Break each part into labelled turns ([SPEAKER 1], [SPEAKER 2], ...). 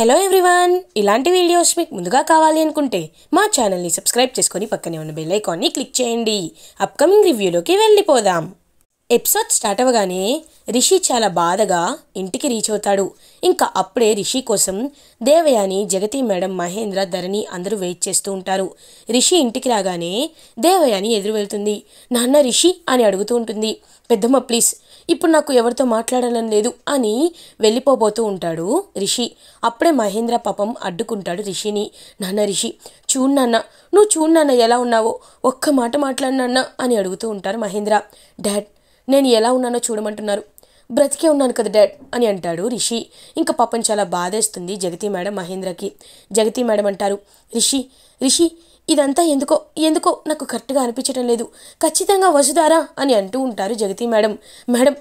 [SPEAKER 1] hello everyone ఇలాంటి videos మీకు ముందుగా కావాలి అనుకుంటే మా ఛానల్ని సబ్స్క్రైబ్ చేసుకొని పక్కనే ఉన్న బెల్ ఐకాన్ని క్లిక్ చేయండి అప్కమింగ్ రివ్యూలోకి వెళ్ళిపోదాం ఎపిసోడ్ స్టార్ట్ అవ్వగానే రిషి చాలా బాధగా ఇంటికి రీచ్ అవుతాడు ఇంకా అప్పుడే రిషి కోసం దేవయాని జగతి మేడం మహేంద్ర ధరణి అందరూ వెయిట్ చేస్తూ ఉంటారు రిషి ఇంటికి రాగానే దేవయాని ఎదురు వెళ్తుంది నాన్న రిషి అని అడుగుతూ ఉంటుంది పెద్దమ్మ ప్లీజ్ ఇప్పుడు నాకు ఎవరితో మాట్లాడడం లేదు అని వెళ్ళిపోబోతూ ఉంటాడు రిషి అప్పుడే మహేంద్ర పాపం అడ్డుకుంటాడు రిషిని నాన్న రిషి చూడు నాన్న నువ్వు చూడు నాన్న ఎలా ఉన్నావో ఒక్క మాట మాట్లాడినాన్న అని అడుగుతూ ఉంటారు మహేంద్ర డాడ్ నేను ఎలా ఉన్నానో చూడమంటున్నారు బ్రతికే ఉన్నాను కదా డాడ్ అని అంటాడు రిషి ఇంకా పాపం చాలా బాధేస్తుంది జగతి మేడం మహేంద్రకి జగతి మేడం అంటారు రిషి రిషి ఇదంతా ఎందుకో ఎందుకో నాకు కరెక్ట్గా అనిపించడం లేదు ఖచ్చితంగా వసుదారా అని అంటూ ఉంటారు Jagathi madam madam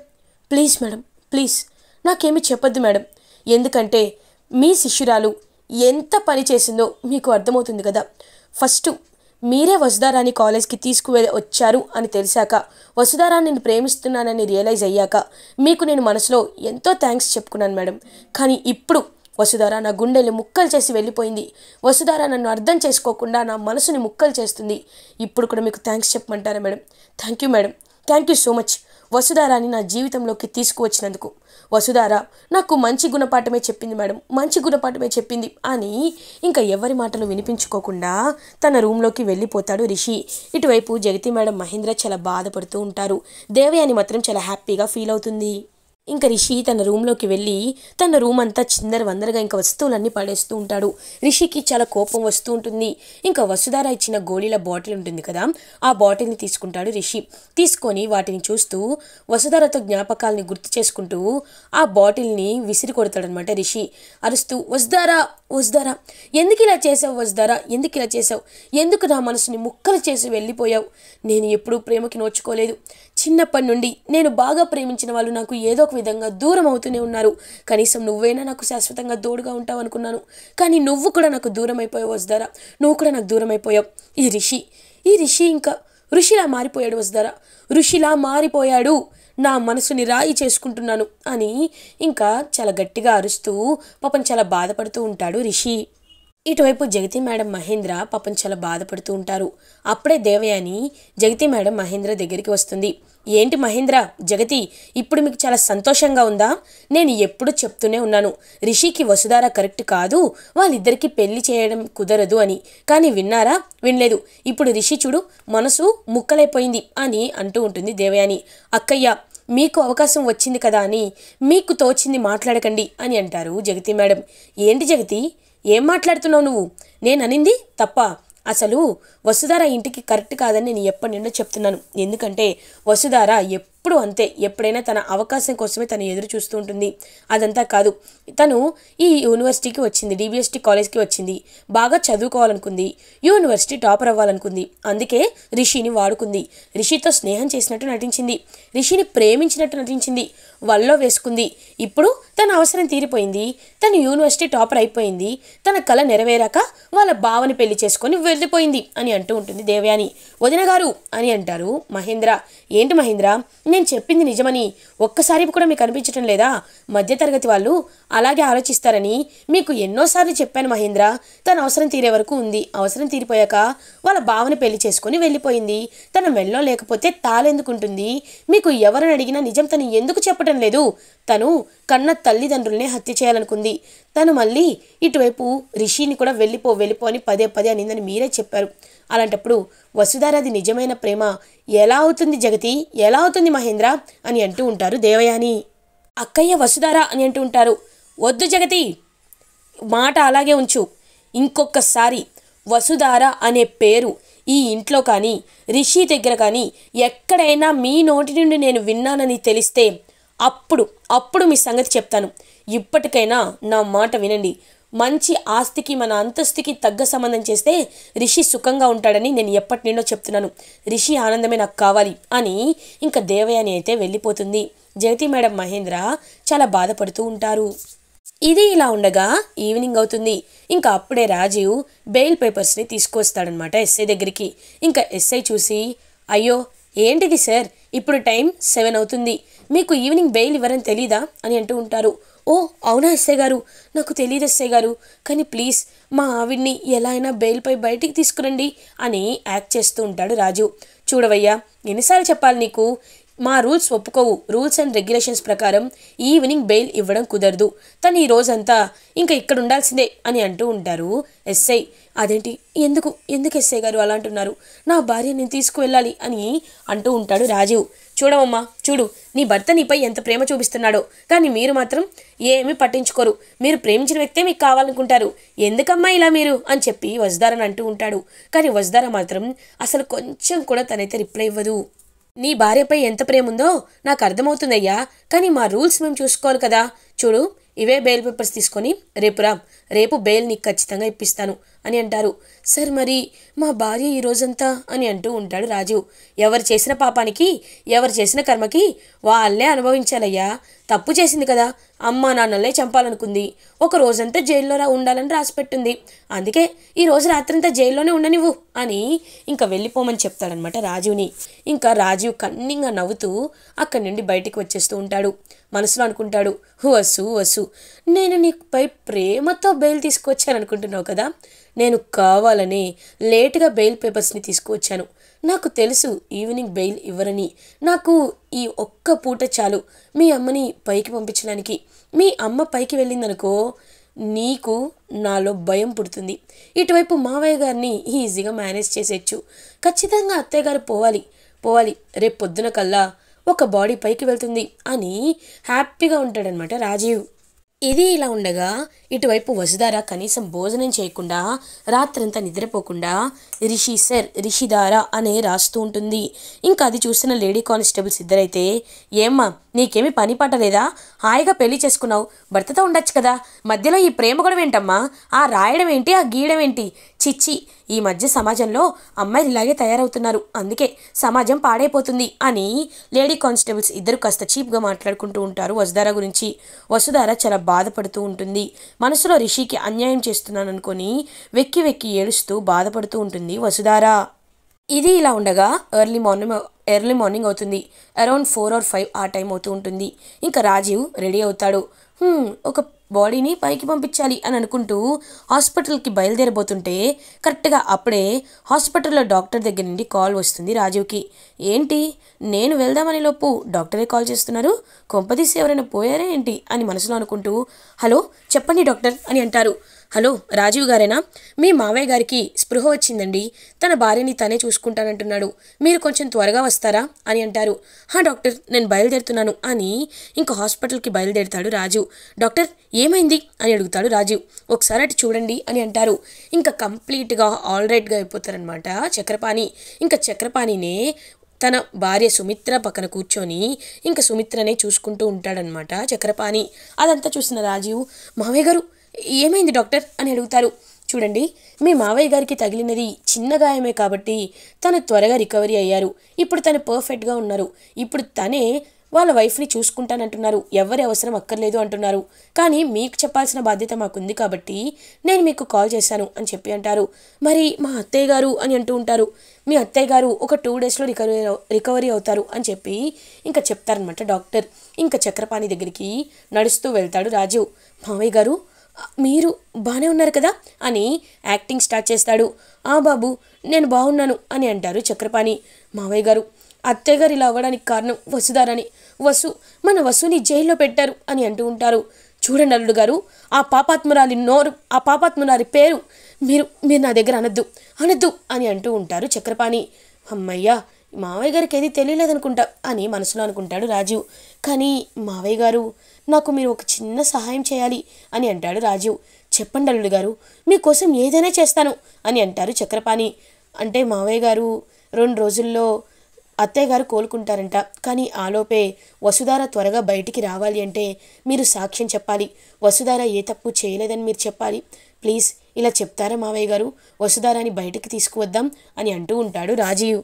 [SPEAKER 1] please madam please నాకేమి చెప్పొద్దు మేడం ఎందుకంటే మీ శిష్యురాలు ఎంత పని చేసిందో మీకు అర్థమవుతుంది కదా ఫస్ట్ మీరే వసుధారాన్ని కాలేజ్కి తీసుకువెళ్ళి వచ్చారు అని తెలిసాక వసుధారాన్ని నేను ప్రేమిస్తున్నానని రియలైజ్ అయ్యాక మీకు నేను మనసులో ఎంతో థ్యాంక్స్ చెప్పుకున్నాను మేడం కానీ ఇప్పుడు వసుధార నా గుండెలు ముక్కలు చేసి వెళ్ళిపోయింది వసుధార నన్ను అర్థం చేసుకోకుండా నా మనసుని ముక్కలు చేస్తుంది ఇప్పుడు కూడా మీకు థ్యాంక్స్ చెప్పమంటారా madam thank you madam thank you so much వసుధారాని నా జీవితంలోకి తీసుకువచ్చినందుకు వసుధార నాకు మంచి గుణపాఠమే చెప్పింది మేడం మంచి గుణపాఠమే చెప్పింది అని ఇంకా ఎవరి మాటలు వినిపించుకోకుండా తన రూంలోకి వెళ్ళిపోతాడు రిషి ఇటువైపు జగతి మేడం మహేంద్ర చాలా బాధపడుతూ ఉంటారు దేవయాని మాత్రం చాలా హ్యాపీగా ఫీల్ అవుతుంది ఇంకా రిషి తన రూమ్లోకి వెళ్ళి తన రూమ్ అంతా చిందర వందరగా ఇంకా వస్తువులన్నీ పడేస్తూ ఉంటాడు రిషికి చాలా కోపం వస్తూ ఉంటుంది ఇంకా వసుధార ఇచ్చిన గోళీల బాటిల్ ఉంటుంది కదా ఆ బాటిల్ని తీసుకుంటాడు రిషి తీసుకొని వాటిని చూస్తూ వసుధారతో జ్ఞాపకాలని గుర్తు చేసుకుంటూ ఆ బాటిల్ని విసిరి కొడతాడనమాట రిషి అరుస్తూ వసుధారా వసుధారా ఎందుకు ఇలా చేసావు వసుధారా ఎందుకు ఇలా చేసావు ఎందుకు నా మనసుని ముక్కలు చేసి వెళ్ళిపోయావు నేను ఎప్పుడూ ప్రేమకి నోచుకోలేదు చిన్నప్పటి నుండి నేను బాగా ప్రేమించిన వాళ్ళు నాకు ఏదో ఒక విధంగా దూరం అవుతూనే ఉన్నారు కనీసం నువ్వైనా నాకు శాశ్వతంగా దూడుగా ఉంటావు అనుకున్నాను కానీ నువ్వు కూడా నాకు దూరం అయిపోయావు వస్తారా నువ్వు కూడా నాకు దూరం అయిపోయావు ఈ రిషి ఈ రిషి ఇంకా ఋషిలా మారిపోయాడు వస్తారా ఋషిలా మారిపోయాడు నా మనసుని రాయి చేసుకుంటున్నాను అని ఇంకా చాలా గట్టిగా అరుస్తూ పాపం చాలా బాధపడుతూ ఉంటాడు రిషి ఇటువైపు జగతి మేడం మహేంద్ర పాపం చాలా బాధపడుతూ ఉంటారు అప్పుడే దేవయాని జగతి మేడం మహేంద్ర దగ్గరికి వస్తుంది ఏంటి మహేంద్ర జగతి ఇప్పుడు మీకు చాలా సంతోషంగా ఉందా నేను ఎప్పుడు చెప్తూనే ఉన్నాను రిషికి వసుధార కరెక్ట్ కాదు వాళ్ళిద్దరికీ పెళ్లి చేయడం కుదరదు అని కానీ విన్నారా వినలేదు ఇప్పుడు రిషి చూడు మనసు ముక్కలైపోయింది అని అంటూ ఉంటుంది దేవయాని అక్కయ్య మీకు అవకాశం వచ్చింది కదా అని మీకు తోచింది మాట్లాడకండి అని అంటారు జగతి మేడం ఏంటి జగతి ఏం మాట్లాడుతున్నావు నువ్వు నేననింది తప్ప అసలు వసుధార ఇంటికి కరెక్ట్ కాదని నేను ఎప్పటి నుండో చెప్తున్నాను ఎందుకంటే వసుధార ఎప్పుడు ఎప్పుడు అంతే ఎప్పుడైనా తన అవకాశం కోసమే తను ఎదురు చూస్తూ ఉంటుంది అదంతా కాదు తను ఈ యూనివర్సిటీకి వచ్చింది డిబిఎస్టీ కాలేజ్కి వచ్చింది బాగా చదువుకోవాలనుకుంది యూనివర్సిటీ టాపర్ అవ్వాలనుకుంది అందుకే రిషిని వాడుకుంది రిషితో స్నేహం చేసినట్టు నటించింది రిషిని ప్రేమించినట్టు నటించింది వల్లో వేసుకుంది ఇప్పుడు తన అవసరం తీరిపోయింది తను యూనివర్సిటీ టాపర్ అయిపోయింది తన కళ నెరవేరాక వాళ్ళ బావని పెళ్లి చేసుకొని వెళ్ళిపోయింది అని అంటూ ఉంటుంది దేవయాని వదిన గారు అని అంటారు మహేంద్ర ఏంటి మహేంద్ర నేను చెప్పింది నిజమని ఒక్కసారి కూడా మీకు అనిపించటం లేదా మధ్యతరగతి వాళ్ళు అలాగే ఆలోచిస్తారని మీకు ఎన్నోసార్లు చెప్పాను మహేంద్ర తన అవసరం తీరే వరకు ఉంది అవసరం తీరిపోయాక వాళ్ళ భావన పెళ్లి చేసుకుని వెళ్ళిపోయింది తన మెల్లో లేకపోతే తాలెందుకుంటుంది మీకు ఎవరని అడిగినా నిజం తను ఎందుకు చెప్పటం లేదు తను కన్న తల్లిదండ్రులనే హత్య చేయాలనుకుంది తను మళ్ళీ ఇటువైపు రిషిని కూడా వెళ్ళిపో వెళ్ళిపో అని పదే పదే అనిందని మీరే చెప్పారు అలాంటప్పుడు వసుధారాది నిజమైన ప్రేమ ఎలా అవుతుంది జగతి ఎలా అవుతుంది మహేంద్ర అని అంటూ ఉంటారు దేవయాని అక్కయ్య వసుధారా అని అంటూ ఉంటారు వద్దు జగతి మాట అలాగే ఉంచు ఇంకొకసారి వసుధార అనే పేరు ఈ ఇంట్లో కానీ రిషి దగ్గర కానీ ఎక్కడైనా మీ నోటి నుండి నేను విన్నానని తెలిస్తే అప్పుడు అప్పుడు మీ సంగతి చెప్తాను ఇప్పటికైనా నా మాట వినండి మంచి ఆస్తికి మన అంతస్తుకి తగ్గ సంబంధం చేస్తే రిషి సుఖంగా ఉంటాడని నేను ఎప్పటి నుండో చెప్తున్నాను రిషి ఆనందమే నాకు కావాలి అని ఇంకా దేవయాని అయితే వెళ్ళిపోతుంది జగతి మేడం మహేంద్ర చాలా బాధపడుతూ ఉంటారు ఇది ఇలా ఉండగా ఈవినింగ్ అవుతుంది ఇంకా అప్పుడే రాజీవ్ బెయిల్ పేపర్స్ని తీసుకొస్తాడనమాట ఎస్ఐ దగ్గరికి ఇంకా ఎస్ఐ చూసి అయ్యో ఏంటిది సార్ ఇప్పుడు టైం సెవెన్ అవుతుంది మీకు ఈవినింగ్ బెయిల్ ఇవ్వరని తెలీదా అని అంటూ ఉంటారు ఓ అవునా ఎస్సే గారు నాకు తెలియదు ఎస్ఐ గారు కానీ ప్లీజ్ మా ఆవిడ్ని ఎలా అయినా బెయిల్పై బయటికి తీసుకురండి అని యాక్ట్ చేస్తూ ఉంటాడు రాజు చూడవయ్యా ఎన్నిసార్లు చెప్పాలి నీకు మా రూల్స్ ఒప్పుకోవు రూల్స్ అండ్ రెగ్యులేషన్స్ ప్రకారం ఈవినింగ్ బెయిల్ ఇవ్వడం కుదరదు తను ఈ రోజంతా ఇంకా ఇక్కడ ఉండాల్సిందే అని అంటూ ఉంటారు ఎస్ఐ అదేంటి ఎందుకు ఎందుకు ఎస్ఐ గారు అలా అంటున్నారు నా భార్య నేను తీసుకువెళ్ళాలి అని అంటూ ఉంటాడు రాజీవ్ చూడవమ్మా చూడు నీ భర్త నీపై ఎంత ప్రేమ చూపిస్తున్నాడో కానీ మీరు మాత్రం ఏమీ పట్టించుకోరు మీరు ప్రేమించిన వ్యక్తే మీకు కావాలనుకుంటారు ఎందుకమ్మా ఇలా మీరు అని చెప్పి వజదారని అంటూ ఉంటాడు కానీ వజదార మాత్రం అసలు కొంచెం కూడా తనైతే రిప్లై ఇవ్వదు నీ భార్యపై ఎంత ప్రేముందో నాకు అర్థమవుతుందయ్యా కానీ మా రూల్స్ మేము చూసుకోవాలి కదా చూడు ఇవే బెయిల్ పేపర్స్ తీసుకొని రేపు రామ్ రేపు బెయిల్ నీకు ఖచ్చితంగా ఇప్పిస్తాను అని అంటారు సార్ మరి మా భార్య ఈ రోజంతా అని అంటూ ఉంటాడు రాజు ఎవరు చేసిన పాపానికి ఎవరు చేసిన కర్మకి వాళ్ళే అనుభవించాలయ్యా తప్పు చేసింది కదా అమ్మా నాన్నలే చంపాలనుకుంది ఒక రోజంతా జైల్లో ఉండాలని రాసిపెట్టింది అందుకే ఈ రోజు రాత్రంతా జైల్లోనే ఉండనివ్వు అని ఇంకా వెళ్ళిపోమని చెప్తాడనమాట రాజుని ఇంకా రాజీవ్ కన్నింగా నవ్వుతూ అక్కడి నుండి బయటికి వచ్చేస్తూ ఉంటాడు మనసులో అనుకుంటాడు వసు వసు నేను నీపై ప్రేమతో బెయిల్ తీసుకువచ్చాను అనుకుంటున్నావు కదా నేను కావాలని లేటుగా బెయిల్ పేపర్స్ని తీసుకువచ్చాను నాకు తెలుసు ఈవినింగ్ బెయిల్ ఇవ్వరని నాకు ఈ ఒక్క పూట చాలు మీ అమ్మని పైకి పంపించడానికి మీ అమ్మ పైకి వెళ్ళిందనుకో నీకు నాలో భయం పుడుతుంది ఇటువైపు మావయ్య గారిని ఈజీగా మేనేజ్ చేసేయచ్చు ఖచ్చితంగా అత్తయ్య గారు పోవాలి పోవాలి రేపు పొద్దున కల్లా ఒక బాడీ పైకి వెళ్తుంది అని హ్యాపీగా ఉంటాడనమాట రాజీవ్ ఇది ఇలా ఉండగా ఇటువైపు వసుధార కనీసం భోజనం చేయకుండా రాత్రంతా నిద్రపోకుండా రిషి సర్ రిషిధారా అనే రాస్తూ ఉంటుంది ఇంకా అది చూసిన లేడీ కానిస్టేబుల్స్ ఇద్దరైతే ఏమ్మా నీకేమి పని పట్టలేదా హాయిగా పెళ్లి చేసుకున్నావు భర్తతో ఉండొచ్చు కదా మధ్యలో ఈ ప్రేమ కూడా ఏంటమ్మా ఆ రాయడం ఏంటి ఆ గీయడం ఏంటి చిచ్చి ఈ మధ్య సమాజంలో అమ్మాయిలు ఇలాగే తయారవుతున్నారు అందుకే సమాజం పాడైపోతుంది అని లేడీ కానిస్టేబుల్స్ ఇద్దరు కాస్త చీప్గా మాట్లాడుకుంటూ ఉంటారు వసుధార గురించి వసుధార చాలా బాధపడుతూ ఉంటుంది మనసులో రిషికి అన్యాయం చేస్తున్నాను అనుకుని వెక్కి వెక్కి ఏడుస్తూ బాధపడుతూ ఉంటుంది వసుధారా ఇది ఇలా ఉండగా ఎర్లీ మార్నింగ్ ఎర్లీ మార్నింగ్ అవుతుంది అరౌండ్ ఫోర్ ఆర్ ఫైవ్ ఆ టైం అవుతూ ఉంటుంది ఇంకా రాజీవ్ రెడీ అవుతాడు ఒక బాడీని పైకి పంపించాలి అని అనుకుంటూ హాస్పిటల్కి బయలుదేరబోతుంటే కరెక్ట్గా అప్పుడే హాస్పిటల్లో డాక్టర్ దగ్గర నుండి కాల్ వస్తుంది రాజీవ్కి ఏంటి నేను వెళ్దామనే లోపు డాక్టరే కాల్ చేస్తున్నారు కొంపదీసి ఎవరైనా పోయారా ఏంటి అని మనసులో అనుకుంటూ హలో చెప్పండి డాక్టర్ అని అంటారు హలో రాజీవ్ గారేనా మీ మావయ్య గారికి స్పృహ వచ్చిందండి తన భార్యని తనే చూసుకుంటానంటున్నాడు మీరు కొంచెం త్వరగా వస్తారా అని అంటారు హా డాక్టర్ నేను బయలుదేరుతున్నాను అని ఇంకా హాస్పిటల్కి బయలుదేరుతాడు రాజు డాక్టర్ ఏమైంది అని అడుగుతాడు రాజీవ్ ఒకసారి అటు చూడండి అని అంటారు ఇంకా కంప్లీట్గా ఆల్ రైట్గా అయిపోతారనమాట చక్రపాణి ఇంకా చక్రపాణినే తన భార్య సుమిత్ర పక్కన కూర్చొని ఇంకా సుమిత్రనే చూసుకుంటూ ఉంటాడనమాట చక్రపాణి అదంతా చూసిన రాజీవ్ మావయ్య గారు ఏమైంది డాక్టర్ అని అడుగుతారు చూడండి మీ మావయ్య గారికి తగిలినది చిన్న గాయమే కాబట్టి తను త్వరగా రికవరీ అయ్యారు ఇప్పుడు తను పర్ఫెక్ట్గా ఉన్నారు ఇప్పుడు తనే వాళ్ళ వైఫ్ని చూసుకుంటానంటున్నారు ఎవరి అవసరం అక్కర్లేదు అంటున్నారు కానీ మీకు చెప్పాల్సిన బాధ్యత మాకుంది కాబట్టి నేను మీకు కాల్ చేశాను అని చెప్పి అంటారు మరి మా అత్తయ్య గారు అని అంటూ ఉంటారు మీ అత్తయ్య గారు ఒక టూ డేస్లో రికవరీ రికవరీ అవుతారు అని చెప్పి ఇంకా చెప్తారనమాట డాక్టర్ ఇంకా చక్రపాణి దగ్గరికి నడుస్తూ వెళ్తాడు రాజు మావయ్య గారు మీరు బాగానే ఉన్నారు కదా అని యాక్టింగ్ స్టార్ట్ చేస్తాడు ఆ బాబు నేను బాగున్నాను అని అంటారు చక్రపాణి మావయ్య గారు అత్తయ్య గారు ఇలా అవ్వడానికి కారణం వసుదారని వసు మన వసుని జైల్లో పెట్టారు అని అంటూ ఉంటారు చూడండి అల్లుడు గారు ఆ పాపాత్మరాలి నోరు ఆ పాపాత్మరాలి పేరు మీరు మీరు నా దగ్గర అనద్దు అనద్దు అని అంటూ ఉంటారు చక్రపాణి అమ్మయ్యా మావయ్య గారికి ఏది అనుకుంటా అని మనసులో అనుకుంటాడు రాజీవ్ కానీ మావయ్య గారు నాకు మీరు ఒక చిన్న సహాయం చేయాలి అని అంటాడు రాజీవ్ చెప్పండి అల్లుడు గారు మీకోసం ఏదైనా చేస్తాను అని అంటారు చక్రపాణి అంటే మావయ్య గారు రెండు రోజుల్లో అత్తయ్య గారు కోలుకుంటారంట కానీ ఆలోపే వసుధార త్వరగా బయటికి రావాలి అంటే మీరు సాక్ష్యం చెప్పాలి వసుధార ఏ తప్పు చేయలేదని మీరు చెప్పాలి ప్లీజ్ ఇలా చెప్తారా మావయ్య గారు వసుధారాని బయటికి తీసుకువద్దాం అని అంటూ ఉంటాడు రాజీవ్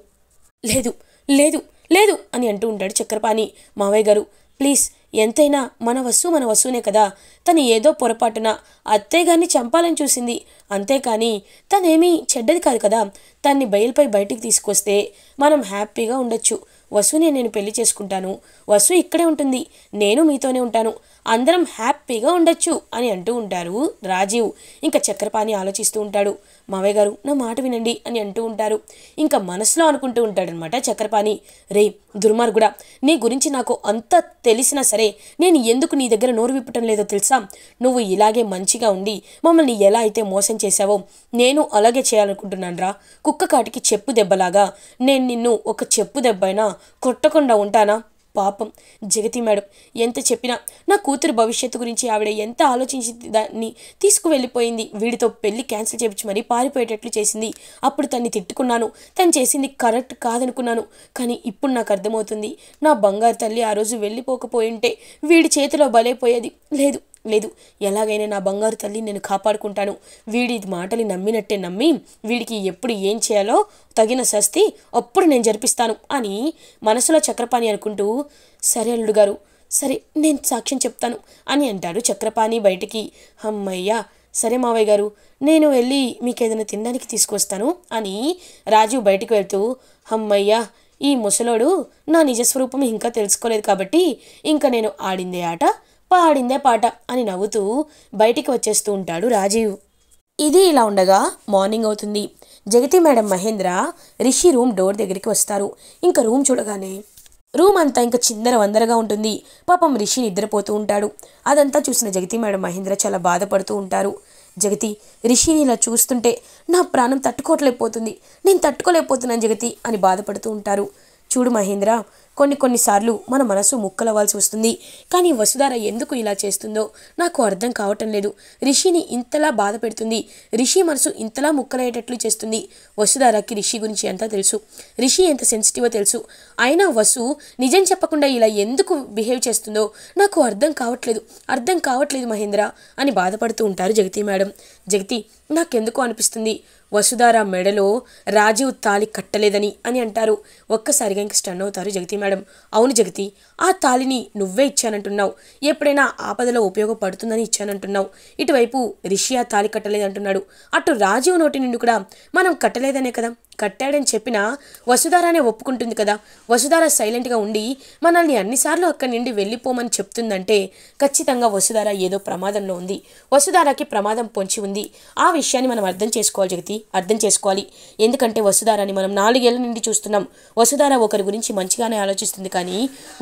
[SPEAKER 1] లేదు లేదు లేదు అని అంటూ ఉంటాడు చక్రపాణి మావయ్య గారు ప్లీజ్ ఎంతైనా మన వస్తువు మన వస్తువునే కదా తను ఏదో పొరపాటున అత్తయ్య గారిని చంపాలని చూసింది అంతేకాని తనేమీ చెడ్డది కాదు కదా తన్ని బయలుపై బయటికి తీసుకొస్తే మనం హ్యాపీగా ఉండొచ్చు వసునే నేను పెళ్లి చేసుకుంటాను వసు ఇక్కడే ఉంటుంది నేను మీతోనే ఉంటాను అందరం హ్యాపీగా ఉండొచ్చు అని అంటూ ఉంటారు రాజీవ్ ఇంకా చక్రపాణి ఆలోచిస్తూ ఉంటాడు మావయ్య గారు నా మాట వినండి అని అంటూ ఉంటారు ఇంకా మనసులో అనుకుంటూ ఉంటాడనమాట చక్రపాణి రే దుర్మార్గుడా నీ గురించి నాకు అంత తెలిసినా సరే నేను ఎందుకు నీ దగ్గర నోరు విప్పటం లేదో తెలుసా నువ్వు ఇలాగే మంచిగా ఉండి మమ్మల్ని ఎలా అయితే మోసం చేశావో నేను అలాగే చేయాలనుకుంటున్నాను రా కుక్క కాటికి చెప్పు దెబ్బలాగా నేను నిన్ను ఒక చెప్పు దెబ్బైనా కొట్టకుండా ఉంటానా పాపం జగతి మేడం ఎంత చెప్పినా నా కూతురు భవిష్యత్తు గురించి ఆవిడ ఎంత ఆలోచించి దాన్ని తీసుకువెళ్ళిపోయింది వీడితో పెళ్లి క్యాన్సిల్ చేయించి మరీ పారిపోయేటట్లు చేసింది అప్పుడు తన్ని తిట్టుకున్నాను తను చేసింది కరెక్ట్ కాదనుకున్నాను కానీ ఇప్పుడు నాకు అర్థమవుతుంది నా బంగారు తల్లి ఆ రోజు వెళ్ళిపోకపోయింటే వీడి చేతిలో బలైపోయేది లేదు లేదు ఎలాగైనా నా బంగారు తల్లి నేను కాపాడుకుంటాను వీడి మాటలు నమ్మినట్టే నమ్మి వీడికి ఎప్పుడు ఏం చేయాలో తగిన శస్తి అప్పుడు నేను జరిపిస్తాను అని మనసులో చక్రపాణి అనుకుంటూ సరే అల్లుడు గారు సరే నేను సాక్ష్యం చెప్తాను అని అంటాడు చక్రపాణి బయటికి అమ్మయ్యా సరే మావయ్య గారు నేను వెళ్ళి మీకు ఏదైనా తినడానికి తీసుకొస్తాను అని రాజు బయటకు వెళ్తూ అమ్మయ్యా ఈ ముసలోడు నా నిజస్వరూపం ఇంకా తెలుసుకోలేదు కాబట్టి ఇంకా నేను ఆడిందే ఆట పాడిందే పాట అని నవ్వుతూ బయటికి వచ్చేస్తూ ఉంటాడు రాజీవ్ ఇది ఇలా ఉండగా మార్నింగ్ అవుతుంది Jagathi madam Mahendra Rishi room door దగ్గరికి వస్తారు ఇంకా రూమ్ చూడగానే రూమ్ అంతా ఇంకా చిందర వందరగా ఉంటుంది పాపం రిషి నిద్రపోతూ ఉంటాడు అదంతా చూసిన జగతి మేడం మహేంద్ర చాలా బాధపడుతూ ఉంటారు జగతి రిషిని ఇలా చూస్తుంటే నా ప్రాణం తట్టుకోవట్లేకపోతుంది నేను తట్టుకోలేకపోతున్నాను జగతి అని బాధపడుతూ ఉంటారు చూడు మహేంద్ర కొన్ని కొన్నిసార్లు మన మనసు ముక్కలవ్వాల్సి వస్తుంది కానీ వసుధార ఎందుకు ఇలా చేస్తుందో నాకు అర్థం కావటం లేదు రిషిని ఇంతలా బాధ పెడుతుంది రిషి మనసు ఇంతలా ముక్కలయ్యేటట్లు చేస్తుంది వసుధారకి రిషి గురించి అంతా తెలుసు రిషి ఎంత సెన్సిటివో తెలుసు అయినా వసు నిజం చెప్పకుండా ఇలా ఎందుకు బిహేవ్ చేస్తుందో నాకు అర్థం కావట్లేదు అర్థం కావట్లేదు మహేంద్ర అని బాధపడుతూ ఉంటారు జగతి మేడం జగతి నాకెందుకు అనిపిస్తుంది వసుధార మెడలో రాజీవ్ తాలి కట్టలేదని అని అంటారు ఒక్కసారిగా ఇంక స్టన్ అవుతారు జగతి మేడం అవును జగతి ఆ తాలిని నువ్వే ఇచ్చానంటున్నావు ఎప్పుడైనా ఆపదలో ఉపయోగపడుతుందని ఇచ్చానంటున్నావు ఇటువైపు రిషియా తాలి కట్టలేదంటున్నాడు అటు రాజీవ్ నోటి నుండి కూడా మనం కట్టలేదనే కదా కట్టాడని చెప్పినా వసుధారానే ఒప్పుకుంటుంది కదా వసుధార సైలెంట్గా ఉండి మనల్ని అన్నిసార్లు అక్కడి నుండి వెళ్ళిపోమని చెప్తుందంటే ఖచ్చితంగా వసుధార ఏదో ప్రమాదంలో ఉంది వసుధారాకి ప్రమాదం పొంచి ఉంది ఆ విషయాన్ని మనం అర్థం చేసుకోవాలి జగతి అర్థం చేసుకోవాలి ఎందుకంటే వసుధారని మనం నాలుగేళ్ల నుండి చూస్తున్నాం వసుధార ఒకరి గురించి మంచిగానే ఆలోచిస్తుంది కానీ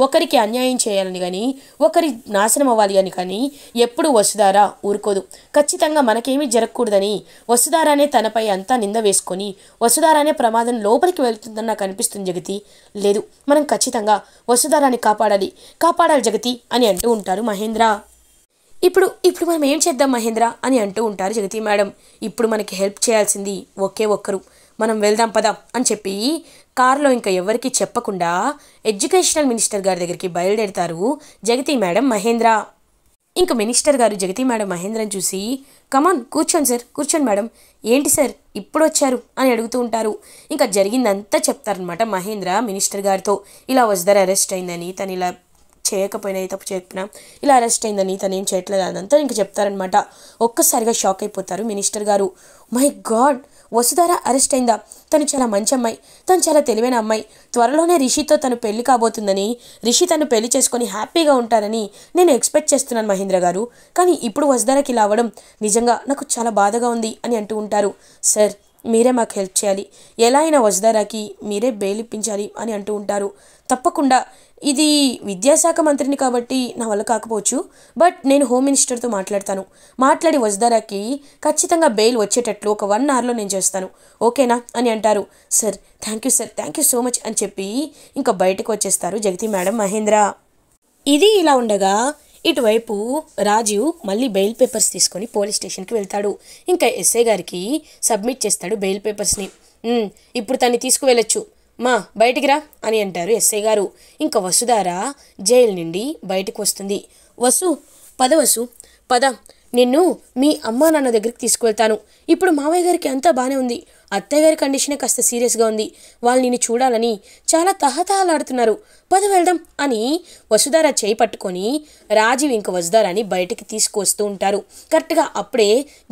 [SPEAKER 1] ఒకరికి అన్యాయం చేయాలని కానీ ఒకరి నాశనం అవ్వాలి అని కానీ ఎప్పుడు వసుధార ఊరుకోదు ఖచ్చితంగా మనకేమీ జరగకూడదని వసుధారానే తనపై అంతా నింద వేసుకొని వసుధార వస్తుండగానే ప్రమాదం లోపలికి వెళ్తుందని నాకు అనిపిస్తుంది జగతి లేదు మనం ఖచ్చితంగా వసుధారాన్ని కాపాడాలి కాపాడాలి జగతి అని అంటూ ఉంటారు మహేంద్ర ఇప్పుడు ఇప్పుడు మనం ఏం చేద్దాం మహేంద్ర అని అంటూ ఉంటారు జగతి మేడం ఇప్పుడు మనకి హెల్ప్ చేయాల్సింది ఒకే ఒక్కరు మనం వెళ్దాం పదా అని చెప్పి కారులో ఇంకా ఎవరికి చెప్పకుండా ఎడ్యుకేషనల్ మినిస్టర్ గారి దగ్గరికి బయలుదేరుతారు జగతి మేడం మహేంద్ర ఇంకా మినిస్టర్ గారు జగతి మేడం మహేంద్రని చూసి కమాన్ కూర్చోండి సార్ కూర్చోండి మేడం ఏంటి సార్ ఇప్పుడు వచ్చారు అని అడుగుతూ ఉంటారు ఇంకా జరిగిందంతా చెప్తారనమాట మహేంద్ర మినిస్టర్ గారితో ఇలా వజ్దర్ అరెస్ట్ అయిందని తను ఇలా చేయకపోయినా తప్పు చేయకపోయినా ఇలా అరెస్ట్ అయిందని తను ఏం చేయట్లేదు అదంతా ఇంకా చెప్తారనమాట ఒక్కసారిగా షాక్ అయిపోతారు మినిస్టర్ గారు మై గాడ్ వసుధార అరెస్ట్ అయిందా తను చాలా మంచి అమ్మాయి తను చాలా తెలివైన అమ్మాయి త్వరలోనే రిషితో తను పెళ్లి కాబోతుందని రిషి తను పెళ్లి చేసుకొని హ్యాపీగా ఉంటారని నేను ఎక్స్పెక్ట్ చేస్తున్నాను మహేంద్ర గారు కానీ ఇప్పుడు వసుధారకి ఇలా అవ్వడం నిజంగా నాకు చాలా బాధగా ఉంది అని అంటూ ఉంటారు సార్ మీరే మాకు హెల్ప్ చేయాలి ఎలా అయినా వసుధారాకి మీరే బేలిప్పించాలి అని అంటూ ఉంటారు తప్పకుండా ఇది విద్యాశాఖ మంత్రిని కాబట్టి నా వల్ల కాకపోవచ్చు బట్ నేను హోమ్ మినిస్టర్తో మాట్లాడతాను మాట్లాడి వజ్దారాకి ఖచ్చితంగా బెయిల్ వచ్చేటట్లు ఒక వన్ అవర్లో నేను చేస్తాను ఓకేనా అని అంటారు sir thank you sir thank you so much అని చెప్పి ఇంకా బయటకు వచ్చేస్తారు జగతి మేడం మహేంద్ర ఇది ఇలా ఉండగా ఇటువైపు రాజీవ్ మళ్ళీ బెయిల్ పేపర్స్ తీసుకొని పోలీస్ స్టేషన్కి వెళ్తాడు ఇంకా ఎస్ఏ గారికి సబ్మిట్ చేస్తాడు బెయిల్ పేపర్స్ని ఇప్పుడు తన్ని తీసుకువెళ్ళొచ్చు మా బయటికి రా అని అంటారు ఎస్ఐ గారు ఇంకా వసుధార జైలు నుండి బయటకు వస్తుంది వసు పద వసు పద నిన్ను మీ అమ్మా నాన్న దగ్గరికి తీసుకువెళ్తాను ఇప్పుడు మావయ్య గారికి అంతా బాగానే ఉంది అత్తయ్యగారి కండిషనే కాస్త సీరియస్గా ఉంది వాళ్ళు నిన్ను చూడాలని చాలా తహతహలాడుతున్నారు పద వెళ్దాం అని వసుధార చేయి పట్టుకొని రాజీవ్ ఇంక వసుధారాని బయటికి తీసుకువస్తూ ఉంటారు కరెక్ట్గా అప్పుడే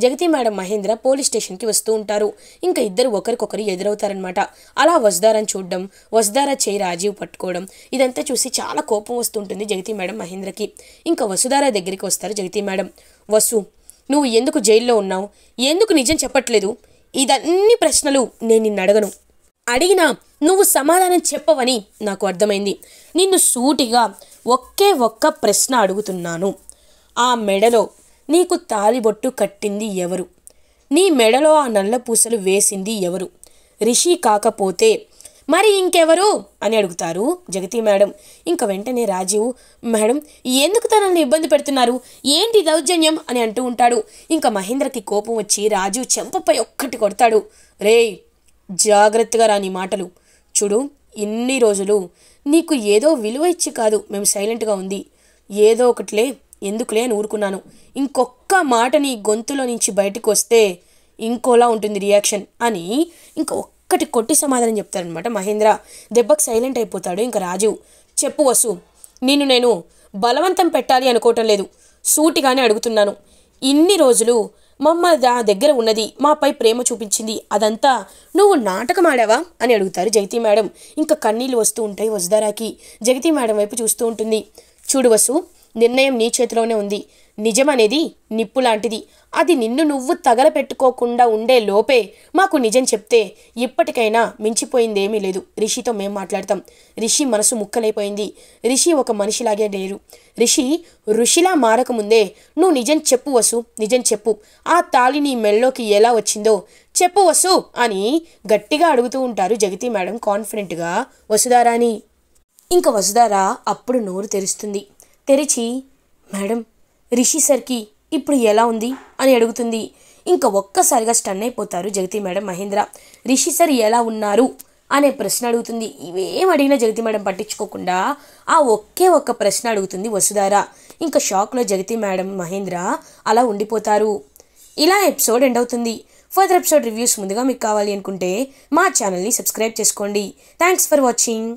[SPEAKER 1] జగతి మేడం మహేంద్ర పోలీస్ స్టేషన్కి వస్తూ ఉంటారు ఇంకా ఇద్దరు ఒకరికొకరు ఎదురవుతారనమాట అలా వసుధారాని చూడడం వసుధార చేయి రాజీవ్ పట్టుకోవడం ఇదంతా చూసి చాలా కోపం వస్తుంటుంది జగతి మేడం మహేంద్రకి ఇంకా వసుధార దగ్గరికి వస్తారు జగతి మేడం వసు నువ్వు ఎందుకు జైల్లో ఉన్నావు ఎందుకు నిజం చెప్పట్లేదు ఇదన్ని ప్రశ్నలు నేను నిన్ను అడగను అడిగినా నువ్వు సమాధానం చెప్పవని నాకు అర్థమైంది నిన్ను సూటిగా ఒకే ఒక్క ప్రశ్న అడుగుతున్నాను ఆ మెడలో నీకు తాలిబొట్టు కట్టింది ఎవరు నీ మెడలో ఆ నల్ల పూసలు వేసింది ఎవరు రిషి కాకపోతే మరి ఇంకెవరు అని అడుగుతారు జగతి మేడం ఇంక వెంటనే రాజీవ్ మేడం ఎందుకు తనల్ని ఇబ్బంది పెడుతున్నారు ఏంటి దౌర్జన్యం అని అంటూ ఉంటాడు ఇంకా మహేంద్రకి కోపం వచ్చి రాజు చెంపపై ఒక్కటి కొడతాడు రే జాగ్రత్తగా రాని మాటలు చూడు ఇన్ని రోజులు నీకు ఏదో విలువ ఇచ్చి కాదు మేము సైలెంట్గా ఉంది ఏదో ఒకటిలే ఎందుకులే అని ఊరుకున్నాను ఇంకొక్క మాట నీ గొంతులో నుంచి బయటకు వస్తే ఇంకోలా ఉంటుంది రియాక్షన్ అని ఇంకొక చక్కటి కొట్టి సమాధానం చెప్తారనమాట మహేంద్ర దెబ్బకు సైలెంట్ అయిపోతాడు ఇంకా రాజు చెప్పు వసు నిన్ను నేను బలవంతం పెట్టాలి అనుకోవటం లేదు సూటిగానే అడుగుతున్నాను ఇన్ని రోజులు మమ్మ దా దగ్గర ఉన్నది మాపై ప్రేమ చూపించింది అదంతా నువ్వు నాటకం ఆడావా అని అడుగుతారు జగతి మేడం ఇంకా కన్నీళ్ళు వస్తూ ఉంటాయి వసుధారాకి జగతి మేడం వైపు చూస్తూ ఉంటుంది చూడు వసు నిర్ణయం నీ చేతిలోనే ఉంది నిజమనేది నిప్పులాంటిది అది నిన్ను నువ్వు తగలపెట్టుకోకుండా ఉండే లోపే మాకు నిజం చెప్తే ఇప్పటికైనా మించిపోయిందేమీ లేదు రిషితో మేం మాట్లాడతాం రిషి మనసు ముక్కలైపోయింది రిషి ఒక మనిషిలాగే లేరు రిషి ఋషిలా మారకముందే నువ్వు నిజం చెప్పు వసు నిజం చెప్పు ఆ తాళి నీ మెల్లోకి ఎలా వచ్చిందో చెప్పు వసు అని గట్టిగా అడుగుతూ ఉంటారు జగతి మేడం కాన్ఫిడెంట్గా వసుధారాని ఇంకా వసుధారా అప్పుడు నోరు తెరుస్తుంది తెరిచి మేడం రిషి సర్కి ఇప్పుడు ఎలా ఉంది అని అడుగుతుంది ఇంకా ఒక్కసారిగా స్టన్ అయిపోతారు జగతి మేడం మహేంద్ర రిషి సర్ ఎలా ఉన్నారు అనే ప్రశ్న అడుగుతుంది ఇవేం అడిగినా జగతి మేడం పట్టించుకోకుండా ఆ ఒకే ఒక్క ప్రశ్న అడుగుతుంది వసుధార ఇంకా షాక్లో జగతి మేడం మహేంద్ర అలా ఉండిపోతారు ఇలా ఎపిసోడ్ ఎండ్ అవుతుంది ఫర్దర్ ఎపిసోడ్ రివ్యూస్ ముందుగా మీకు కావాలి అనుకుంటే మా ఛానల్ని సబ్స్క్రైబ్ చేసుకోండి థ్యాంక్స్ ఫర్ వాచింగ్